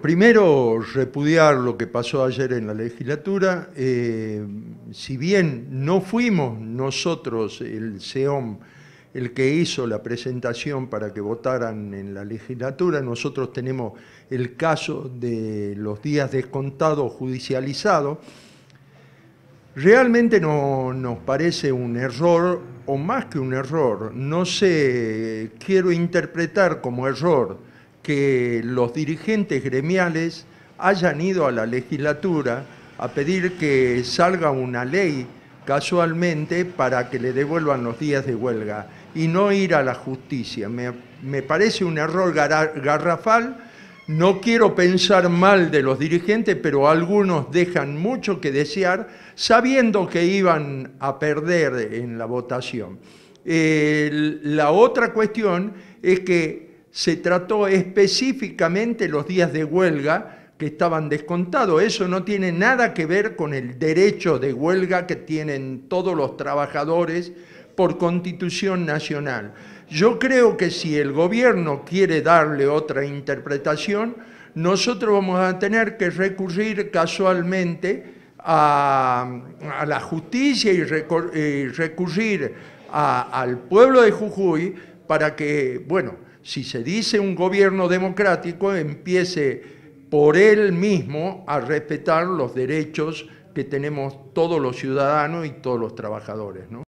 Primero, repudiar lo que pasó ayer en la legislatura. Eh, si bien no fuimos nosotros, el SEOM, el que hizo la presentación para que votaran en la legislatura, nosotros tenemos el caso de los días descontados judicializado. Realmente no, nos parece un error, o más que un error, no sé, quiero interpretar como error que los dirigentes gremiales hayan ido a la legislatura a pedir que salga una ley casualmente para que le devuelvan los días de huelga y no ir a la justicia. Me, parece un error garrafal. No quiero pensar mal de los dirigentes, pero algunos dejan mucho que desear sabiendo que iban a perder en la votación. Eh, la otra cuestión es que se trató específicamente los días de huelga que estaban descontados. Eso no tiene nada que ver con el derecho de huelga que tienen todos los trabajadores por constitución nacional. Yo creo que si el gobierno quiere darle otra interpretación, nosotros vamos a tener que recurrir casualmente a, la justicia y, recurrir al pueblo de Jujuy para que, bueno, si se dice un gobierno democrático, empiece por él mismo a respetar los derechos que tenemos todos los ciudadanos y todos los trabajadores. ¿no?